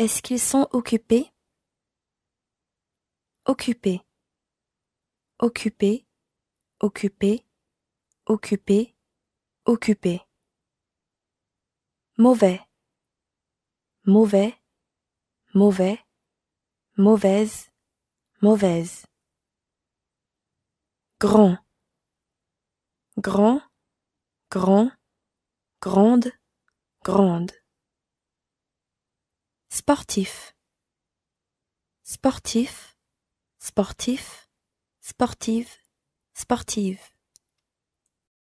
Est-ce qu'ils sont occupés Occupés. Occupés. Occupés. Occupés. Occupés. Mauvais. Mauvais. Mauvais. Mauvaise. Mauvaise. Grand. Grand. Grand. Grande. Grande sportif, sportif, sportif, sportive, sportive.